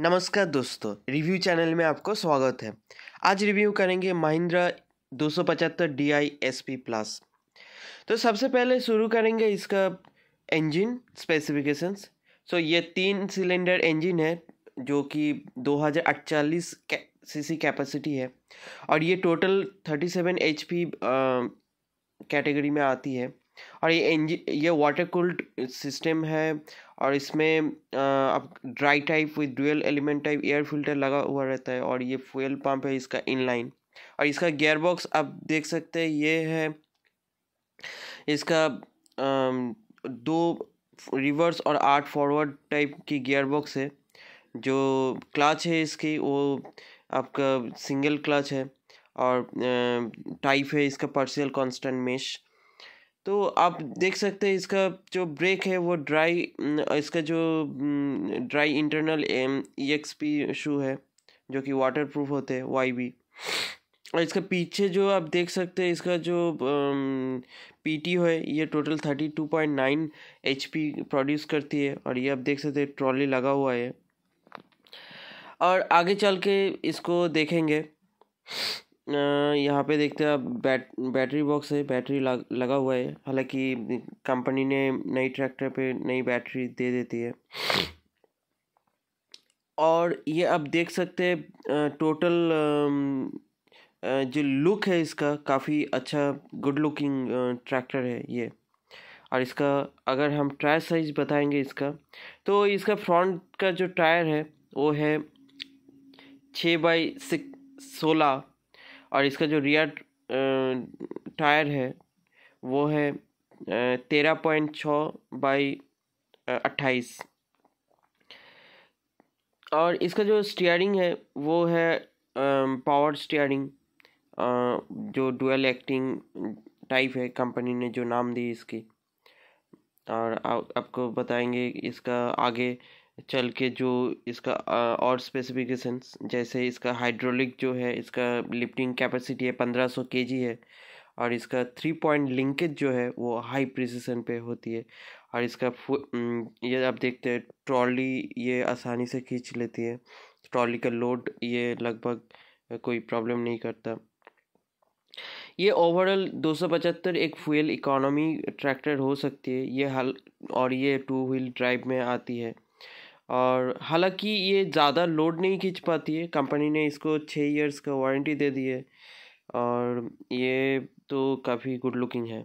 नमस्कार दोस्तों review channel में आपको स्वागत है आज रिव्यू करेंगे महिंद्रा दो सौ पचहत्तर D I S P plus तो सबसे पहले शुरू करेंगे इसका इंजन स्पेसिफिकेशंस सो ये तीन सिलेंडर इंजन है जो कि दो 2048 सी कैपेसिटी है और ये total thirty H P category में आती है और ये इंजन ये वाटर कूल्ड सिस्टम है और इसमें अब dry type with dual element type air filter लगा हुआ रहता है और ये फ्यूल पंप है इसका इनलाइन और इसका गियर बॉक्स आप देख सकते हैं ये है इसका दो रिवर्स और आठ फॉरवर्ड टाइप की गियर बॉक्स है जो क्लच है इसकी वो आपका सिंगल क्लच है और टाइप है इसका पर्सियल कॉन्स्टेंट मेश तो आप देख सकते हैं इसका जो ब्रेक है वो ड्राई इसका जो dry internal M E X P shoe है जो कि वाटर प्रूफ होते हैं वाई बी और इसका पीछे जो आप देख सकते हैं इसका जो पी टी है ये total thirty two point nine H P produce करती है और ये आप देख सकते हैं ट्रॉली लगा हुआ है और आगे चल के इसको देखेंगे यहाँ पे देखते हैं आप बैट बैटरी बॉक्स है बैटरी लग, लगा हुआ है हालांकि कंपनी ने नई ट्रैक्टर पे नई बैटरी दे देती है और ये आप देख सकते हैं टोटल जो लुक है इसका काफ़ी अच्छा गुड लुकिंग ट्रैक्टर है ये और इसका अगर हम टायर साइज बताएंगे इसका तो इसका फ्रंट का जो टायर है वो है छः बाई सिक्स सोलह और इसका जो रियर टायर है वो है तेरह पॉइंट छः बाई अट्ठाईस और इसका जो स्टीयरिंग है वो है पावर स्टीयरिंग जो डुअल एक्टिंग टाइप है कंपनी ने जो नाम दी इसकी और आपको बताएंगे इसका आगे चल के जो इसका और स्पेसिफिकेशन जैसे इसका हाइड्रोलिक जो है इसका लिफ्टिंग कैपेसिटी है पंद्रह के जी है और इसका थ्री पॉइंट लिंकेज जो है वो हाई प्रिसीशन पे होती है और इसका ये आप देखते हैं ट्रॉली ये आसानी से खींच लेती है ट्रॉली का लोड ये लगभग कोई प्रॉब्लम नहीं करता ये ओवरऑल दो सौ पचहत्तर एक फ्यूल इकोनॉमी ट्रैक्टर हो सकती है ये हल और ये टू व्हील ड्राइव में आती है और हालांकि ये ज़्यादा लोड नहीं खींच पाती है कंपनी ने इसको छः इयर्स का वारंटी दे दी है और ये तो काफ़ी गुड लुकिंग है